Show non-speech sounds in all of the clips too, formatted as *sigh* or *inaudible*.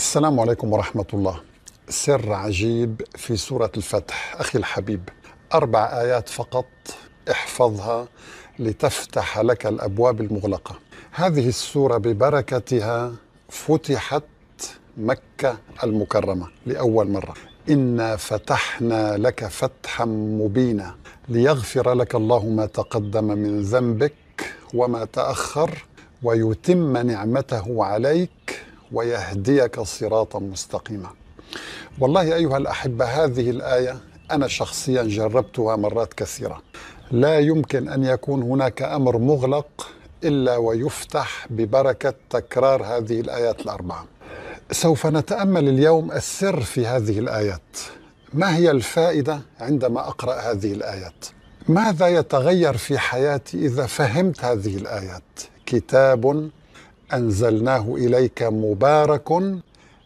السلام عليكم ورحمة الله سر عجيب في سورة الفتح أخي الحبيب أربع آيات فقط احفظها لتفتح لك الأبواب المغلقة هذه السورة ببركتها فتحت مكة المكرمة لأول مرة إنا فتحنا لك فتحا مبينا ليغفر لك الله ما تقدم من ذنبك وما تأخر ويتم نعمته عليك ويهديك صراطا مستقيما والله أيها الأحبة هذه الآية أنا شخصيا جربتها مرات كثيرة لا يمكن أن يكون هناك أمر مغلق إلا ويفتح ببركة تكرار هذه الآيات الأربعة سوف نتأمل اليوم السر في هذه الآيات ما هي الفائدة عندما أقرأ هذه الآيات؟ ماذا يتغير في حياتي إذا فهمت هذه الآيات؟ كتاب أنزلناه إليك مبارك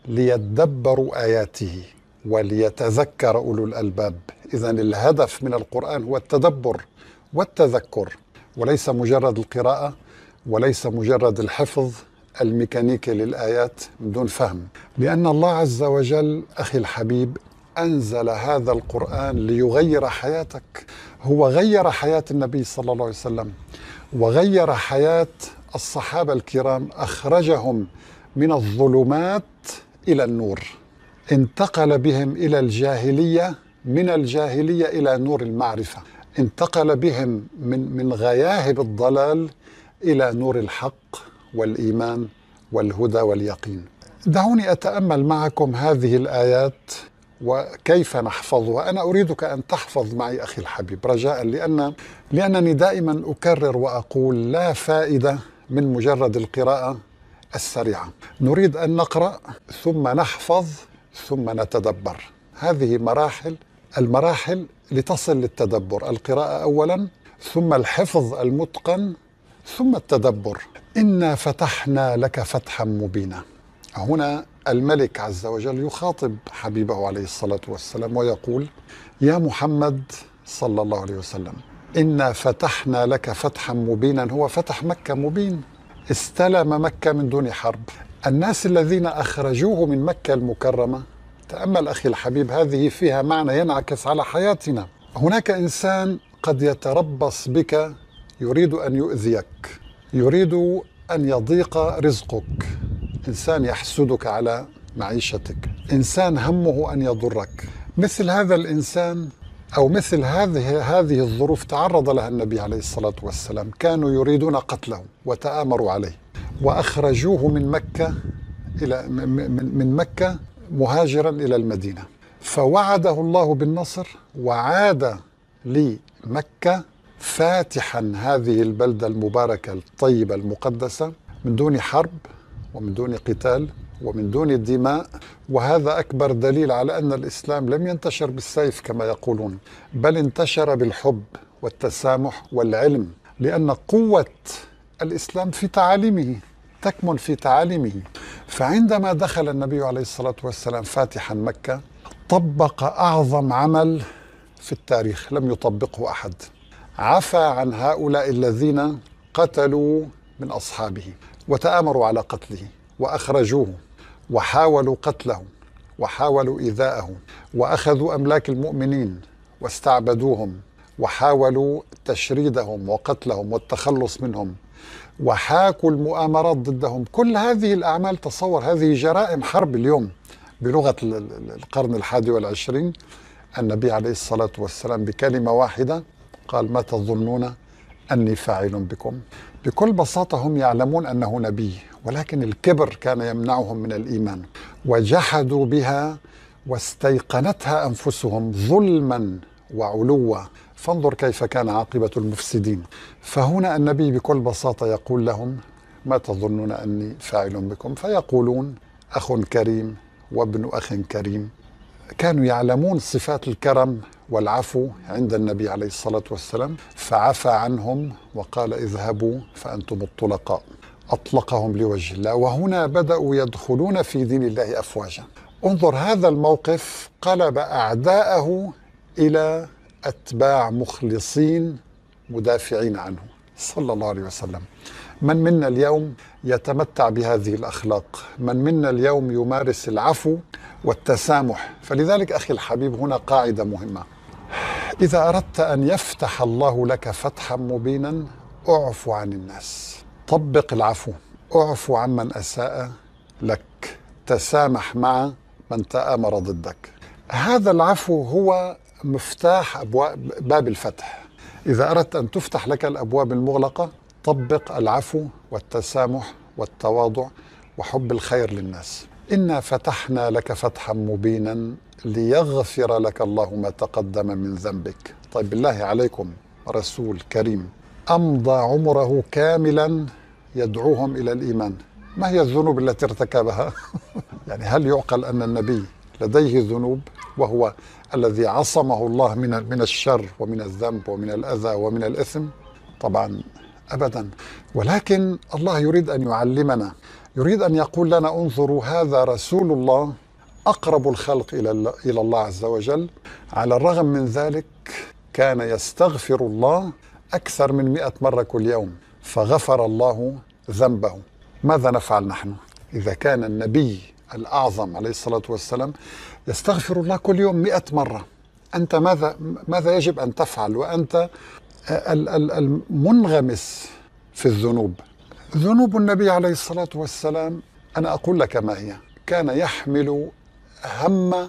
ليدبروا آياته وليتذكر أولو الألباب إذا الهدف من القرآن هو التدبر والتذكر وليس مجرد القراءة وليس مجرد الحفظ الميكانيكي للآيات بدون فهم لأن الله عز وجل أخي الحبيب أنزل هذا القرآن ليغير حياتك هو غير حياة النبي صلى الله عليه وسلم وغير حياة الصحابة الكرام أخرجهم من الظلمات إلى النور انتقل بهم إلى الجاهلية من الجاهلية إلى نور المعرفة انتقل بهم من من غياهب الضلال إلى نور الحق والإيمان والهدى واليقين دعوني أتأمل معكم هذه الآيات وكيف نحفظها أنا أريدك أن تحفظ معي أخي الحبيب رجاء لأن لأنني دائما أكرر وأقول لا فائدة من مجرد القراءة السريعة نريد أن نقرأ ثم نحفظ ثم نتدبر هذه مراحل المراحل لتصل للتدبر القراءة أولا ثم الحفظ المتقن ثم التدبر إنا فتحنا لك فتحا مبينا هنا الملك عز وجل يخاطب حبيبه عليه الصلاة والسلام ويقول يا محمد صلى الله عليه وسلم إنا فتحنا لك فتحا مبينا هو فتح مكة مبين استلم مكة من دون حرب الناس الذين أخرجوه من مكة المكرمة تأمل أخي الحبيب هذه فيها معنى ينعكس على حياتنا هناك إنسان قد يتربص بك يريد أن يؤذيك يريد أن يضيق رزقك إنسان يحسدك على معيشتك إنسان همه أن يضرك مثل هذا الإنسان أو مثل هذه هذه الظروف تعرض لها النبي عليه الصلاة والسلام كانوا يريدون قتله وتآمروا عليه وأخرجوه من مكة إلى من مكة مهاجرا إلى المدينة فوعده الله بالنصر وعاد لمكة فاتحا هذه البلدة المباركة الطيبة المقدسة من دون حرب ومن دون قتال ومن دون الدماء وهذا أكبر دليل على أن الإسلام لم ينتشر بالسيف كما يقولون بل انتشر بالحب والتسامح والعلم لأن قوة الإسلام في تعاليمه تكمن في تعاليمه فعندما دخل النبي عليه الصلاة والسلام فاتحا مكة طبق أعظم عمل في التاريخ لم يطبقه أحد عفى عن هؤلاء الذين قتلوا من أصحابه وتآمروا على قتله وأخرجوه وحاولوا قتله وحاولوا إيذاءه وأخذوا أملاك المؤمنين واستعبدوهم وحاولوا تشريدهم وقتلهم والتخلص منهم وحاكوا المؤامرات ضدهم كل هذه الأعمال تصور هذه جرائم حرب اليوم بلغة القرن الحادي والعشرين النبي عليه الصلاة والسلام بكلمة واحدة قال ما تظنون أني فاعل بكم بكل بساطة هم يعلمون أنه نبي ولكن الكبر كان يمنعهم من الإيمان وجحدوا بها واستيقنتها أنفسهم ظلما وعلوا فانظر كيف كان عاقبة المفسدين فهنا النبي بكل بساطة يقول لهم ما تظنون أني فاعل بكم فيقولون أخ كريم وابن أخ كريم كانوا يعلمون صفات الكرم والعفو عند النبي عليه الصلاه والسلام فعفى عنهم وقال اذهبوا فانتم الطلقاء اطلقهم لوجه الله وهنا بداوا يدخلون في دين الله افواجا انظر هذا الموقف قلب اعداءه الى اتباع مخلصين مدافعين عنه صلى الله عليه وسلم من منا اليوم يتمتع بهذه الاخلاق من منا اليوم يمارس العفو والتسامح فلذلك اخي الحبيب هنا قاعده مهمه اذا اردت ان يفتح الله لك فتحا مبينا اعفو عن الناس طبق العفو اعفو عمن اساء لك تسامح مع من تامر ضدك هذا العفو هو مفتاح ابواب باب الفتح اذا اردت ان تفتح لك الابواب المغلقه طبق العفو والتسامح والتواضع وحب الخير للناس انا فتحنا لك فتحا مبينا ليغفر لك الله ما تقدم من ذنبك طيب بالله عليكم رسول كريم امضى عمره كاملا يدعوهم الى الايمان ما هي الذنوب التي ارتكبها *laughs* يعني هل يعقل ان النبي لديه ذنوب وهو الذي عصمه الله من من الشر ومن الذنب ومن الاذى ومن الاثم طبعا ابدا ولكن الله يريد ان يعلمنا يريد ان يقول لنا انظروا هذا رسول الله اقرب الخلق الى الى الله عز وجل على الرغم من ذلك كان يستغفر الله اكثر من 100 مره كل يوم فغفر الله ذنبه ماذا نفعل نحن اذا كان النبي الاعظم عليه الصلاه والسلام يستغفر الله كل يوم 100 مره انت ماذا ماذا يجب ان تفعل وانت المنغمس في الذنوب ذنوب النبي عليه الصلاة والسلام أنا أقول لك ما هي كان يحمل هم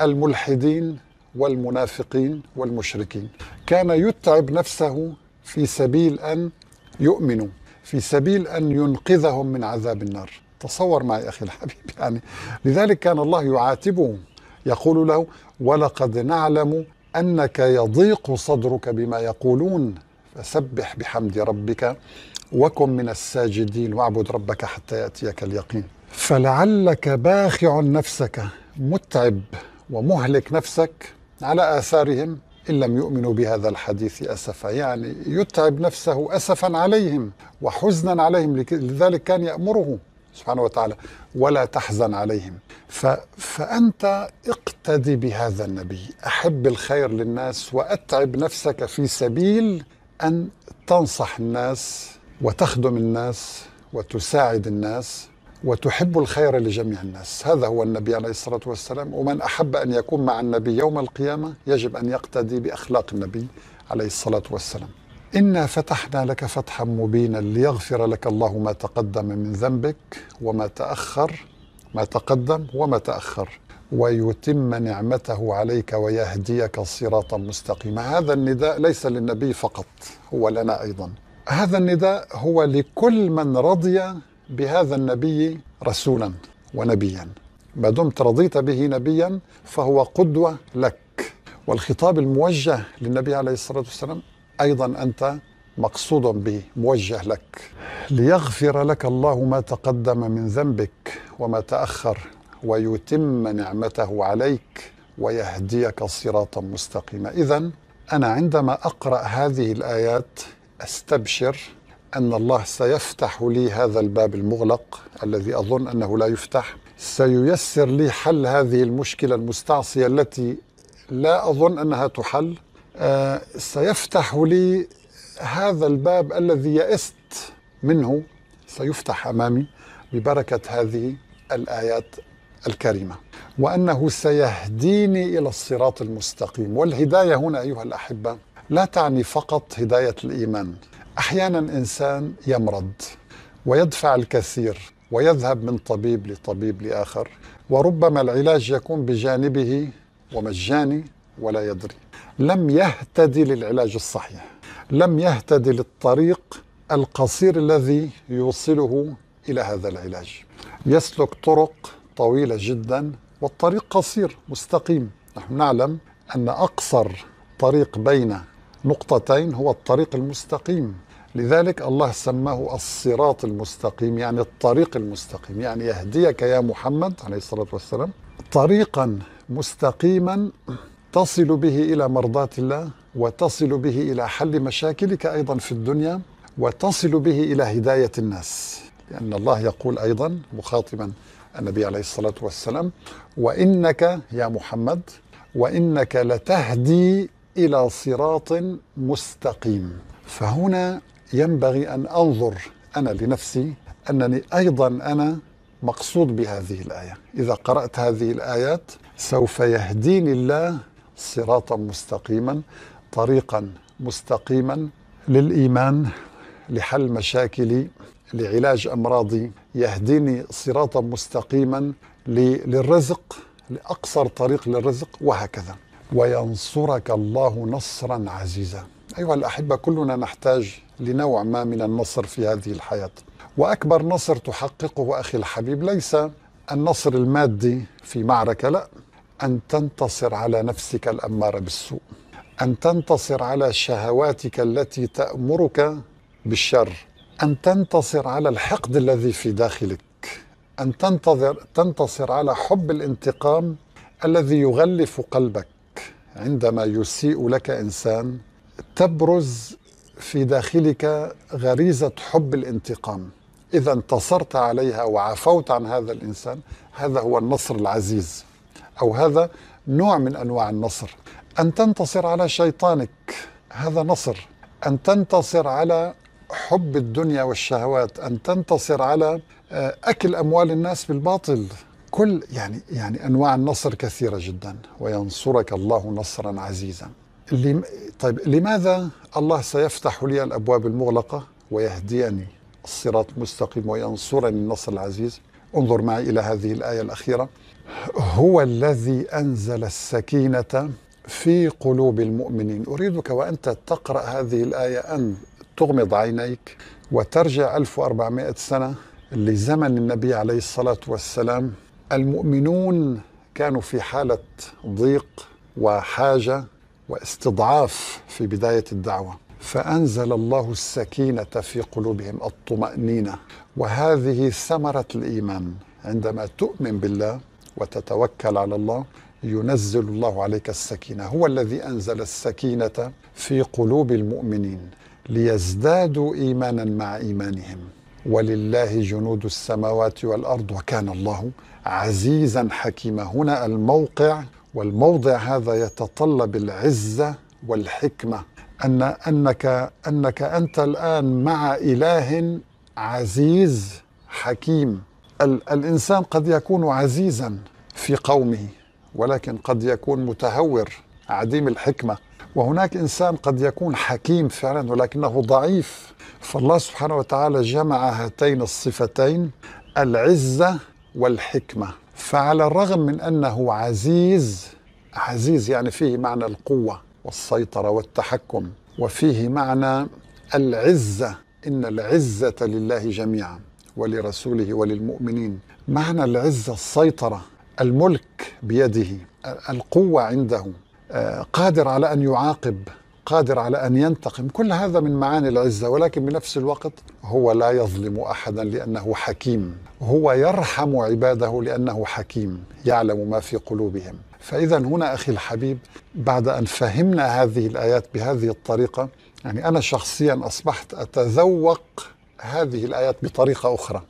الملحدين والمنافقين والمشركين كان يتعب نفسه في سبيل أن يؤمنوا في سبيل أن ينقذهم من عذاب النار تصور معي أخي الحبيب يعني لذلك كان الله يعاتبه يقول له ولقد نعلم أنك يضيق صدرك بما يقولون فسبح بحمد ربك وكن من الساجدين واعبد ربك حتى يأتيك اليقين فلعلك باخع نفسك متعب ومهلك نفسك على آثارهم إن لم يؤمنوا بهذا الحديث أسفا يعني يتعب نفسه أسفا عليهم وحزنا عليهم لذلك كان يأمره سبحانه وتعالى ولا تحزن عليهم فأنت اقتدي بهذا النبي أحب الخير للناس وأتعب نفسك في سبيل أن تنصح الناس وتخدم الناس وتساعد الناس وتحب الخير لجميع الناس هذا هو النبي عليه الصلاة والسلام ومن أحب أن يكون مع النبي يوم القيامة يجب أن يقتدي بأخلاق النبي عليه الصلاة والسلام إنا فتحنا لك فتحا مبينا ليغفر لك الله ما تقدم من ذنبك وما تأخر ما تقدم وما تأخر ويتم نعمته عليك ويهديك صراطا مستقيما هذا النداء ليس للنبي فقط هو لنا أيضا هذا النداء هو لكل من رضي بهذا النبي رسولا ونبيا ما دمت رضيت به نبيا فهو قدوة لك والخطاب الموجه للنبي عليه الصلاة والسلام ايضا انت مقصود به موجه لك ليغفر لك الله ما تقدم من ذنبك وما تاخر ويتم نعمته عليك ويهديك صراطا مستقيما اذا انا عندما اقرا هذه الايات استبشر ان الله سيفتح لي هذا الباب المغلق الذي اظن انه لا يفتح سييسر لي حل هذه المشكله المستعصيه التي لا اظن انها تحل آه، سيفتح لي هذا الباب الذي يئست منه سيفتح امامي ببركه هذه الايات الكريمه وانه سيهديني الى الصراط المستقيم والهدايه هنا ايها الاحبه لا تعني فقط هدايه الايمان احيانا انسان يمرض ويدفع الكثير ويذهب من طبيب لطبيب لاخر وربما العلاج يكون بجانبه ومجاني ولا يدري لم يهتدي للعلاج الصحيح لم يهتدي للطريق القصير الذي يوصله الى هذا العلاج يسلك طرق طويله جدا والطريق قصير مستقيم نحن نعلم ان اقصر طريق بين نقطتين هو الطريق المستقيم لذلك الله سماه الصراط المستقيم يعني الطريق المستقيم يعني يهديك يا محمد عليه الصلاه والسلام طريقا مستقيما تصل به الى مرضاه الله وتصل به الى حل مشاكلك ايضا في الدنيا وتصل به الى هدايه الناس لان الله يقول ايضا مخاطبا النبي عليه الصلاه والسلام وانك يا محمد وانك لتهدي الى صراط مستقيم فهنا ينبغي ان انظر انا لنفسي انني ايضا انا مقصود بهذه الايه اذا قرات هذه الايات سوف يهديني الله صراطا مستقيما طريقا مستقيما للايمان لحل مشاكلي لعلاج امراضي يهديني صراطا مستقيما للرزق لاقصر طريق للرزق وهكذا وينصرك الله نصرا عزيزا ايها الاحبه كلنا نحتاج لنوع ما من النصر في هذه الحياه واكبر نصر تحققه اخي الحبيب ليس النصر المادي في معركه لا أن تنتصر على نفسك الأمارة بالسوء أن تنتصر على شهواتك التي تأمرك بالشر أن تنتصر على الحقد الذي في داخلك أن تنتظر تنتصر على حب الانتقام الذي يغلف قلبك عندما يسيء لك إنسان تبرز في داخلك غريزة حب الانتقام إذا انتصرت عليها وعفوت عن هذا الإنسان هذا هو النصر العزيز أو هذا نوع من أنواع النصر أن تنتصر على شيطانك هذا نصر أن تنتصر على حب الدنيا والشهوات أن تنتصر على آه، أكل أموال الناس بالباطل كل يعني يعني أنواع النصر كثيرة جدا وينصرك الله نصرا عزيزا طيب لماذا الله سيفتح لي الأبواب المغلقة ويهديني الصراط المستقيم وينصرني النصر العزيز انظر معي إلى هذه الآية الأخيرة هو الذي أنزل السكينة في قلوب المؤمنين أريدك وأنت تقرأ هذه الآية أن تغمض عينيك وترجع 1400 سنة لزمن النبي عليه الصلاة والسلام المؤمنون كانوا في حالة ضيق وحاجة واستضعاف في بداية الدعوة فأنزل الله السكينة في قلوبهم الطمأنينة وهذه ثمرة الإيمان عندما تؤمن بالله وتتوكل على الله ينزل الله عليك السكينة هو الذي أنزل السكينة في قلوب المؤمنين ليزدادوا إيمانا مع إيمانهم ولله جنود السماوات والأرض وكان الله عزيزا حكيما هنا الموقع والموضع هذا يتطلب العزة والحكمة أن أنك أنك أنت الآن مع إله عزيز حكيم ال الإنسان قد يكون عزيزا في قومه ولكن قد يكون متهور عديم الحكمة وهناك إنسان قد يكون حكيم فعلا ولكنه ضعيف فالله سبحانه وتعالى جمع هاتين الصفتين العزة والحكمة فعلى الرغم من أنه عزيز عزيز يعني فيه معنى القوة والسيطرة والتحكم وفيه معنى العزة إن العزة لله جميعا ولرسوله وللمؤمنين معنى العزة السيطرة الملك بيده القوة عنده آه، قادر على أن يعاقب قادر على أن ينتقم كل هذا من معاني العزة ولكن بنفس الوقت هو لا يظلم أحدا لأنه حكيم هو يرحم عباده لأنه حكيم يعلم ما في قلوبهم فإذا هنا أخي الحبيب بعد أن فهمنا هذه الآيات بهذه الطريقة يعني أنا شخصيا أصبحت أتذوق هذه الآيات بطريقة أخرى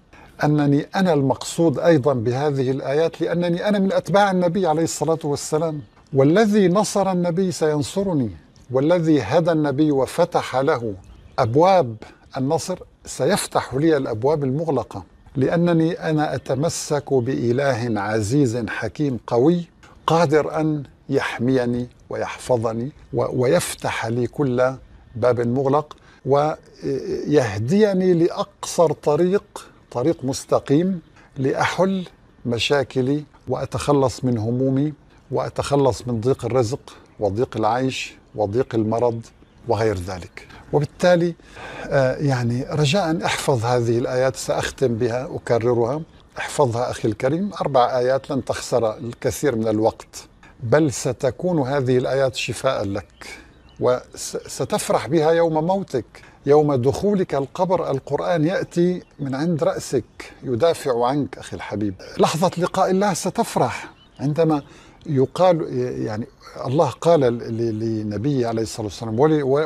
أنني أنا المقصود أيضا بهذه الآيات لأنني أنا من أتباع النبي عليه الصلاة والسلام والذي نصر النبي سينصرني والذي هدى النبي وفتح له أبواب النصر سيفتح لي الأبواب المغلقة لأنني أنا أتمسك بإله عزيز حكيم قوي قادر ان يحميني ويحفظني ويفتح لي كل باب مغلق ويهديني لاقصر طريق طريق مستقيم لاحل مشاكلي واتخلص من همومي واتخلص من ضيق الرزق وضيق العيش وضيق المرض وغير ذلك وبالتالي آه، يعني رجاء احفظ هذه الايات ساختم بها اكررها احفظها أخي الكريم أربع آيات لن تخسر الكثير من الوقت بل ستكون هذه الآيات شفاء لك وستفرح بها يوم موتك يوم دخولك القبر القرآن يأتي من عند رأسك يدافع عنك أخي الحبيب لحظة لقاء الله ستفرح عندما يقال يعني الله قال لنبيه عليه الصلاة والسلام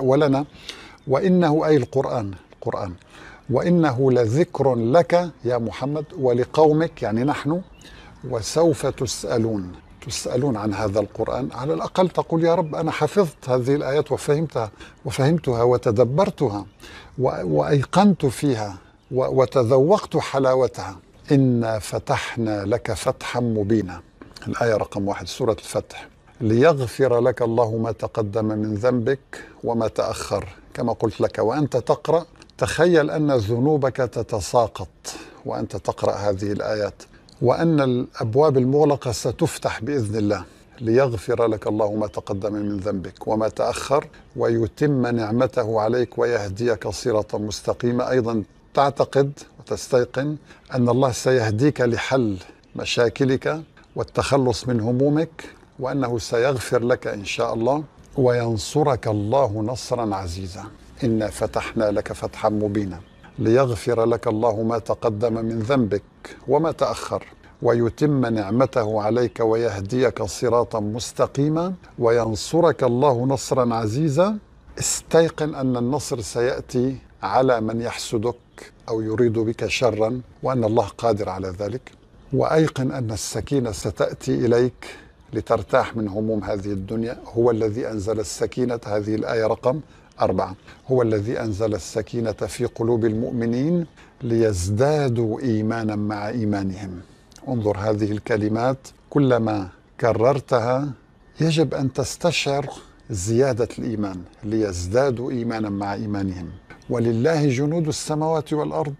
ولنا وإنه أي القرآن القرآن وانه لذكر لك يا محمد ولقومك يعني نحن وسوف تسالون تسالون عن هذا القران على الاقل تقول يا رب انا حفظت هذه الايات وفهمتها وفهمتها وتدبرتها وايقنت فيها وتذوقت حلاوتها انا فتحنا لك فتحا مبينا الايه رقم واحد سوره الفتح ليغفر لك الله ما تقدم من ذنبك وما تاخر كما قلت لك وانت تقرا تخيل أن ذنوبك تتساقط وأنت تقرأ هذه الآيات وأن الأبواب المغلقة ستفتح بإذن الله ليغفر لك الله ما تقدم من ذنبك وما تأخر ويتم نعمته عليك ويهديك صراطا مستقيما أيضا تعتقد وتستيقن أن الله سيهديك لحل مشاكلك والتخلص من همومك وأنه سيغفر لك إن شاء الله وينصرك الله نصرا عزيزا إنا فتحنا لك فتحا مبينا ليغفر لك الله ما تقدم من ذنبك وما تأخر ويتم نعمته عليك ويهديك صراطا مستقيما وينصرك الله نصرا عزيزا استيقن أن النصر سيأتي على من يحسدك أو يريد بك شرا وأن الله قادر على ذلك وأيقن أن السكينة ستأتي إليك لترتاح من هموم هذه الدنيا هو الذي أنزل السكينة هذه الآية رقم أربعة هو الذي أنزل السكينة في قلوب المؤمنين ليزدادوا إيمانا مع إيمانهم انظر هذه الكلمات كلما كررتها يجب أن تستشعر زيادة الإيمان ليزدادوا إيمانا مع إيمانهم ولله جنود السماوات والأرض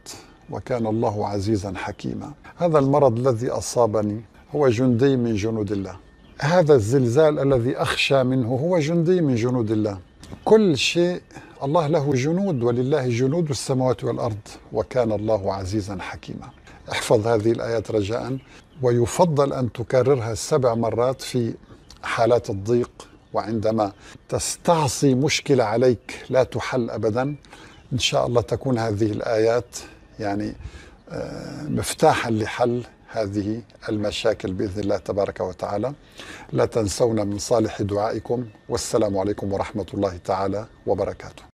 وكان الله عزيزا حكيما هذا المرض الذي أصابني هو جندي من جنود الله هذا الزلزال الذي أخشى منه هو جندي من جنود الله كل شيء الله له جنود ولله جنود السماوات والارض وكان الله عزيزا حكيما. احفظ هذه الايات رجاء ويفضل ان تكررها سبع مرات في حالات الضيق وعندما تستعصي مشكله عليك لا تحل ابدا ان شاء الله تكون هذه الايات يعني آه، مفتاحا لحل هذه المشاكل باذن الله تبارك وتعالى لا تنسونا من صالح دعائكم والسلام عليكم ورحمه الله تعالى وبركاته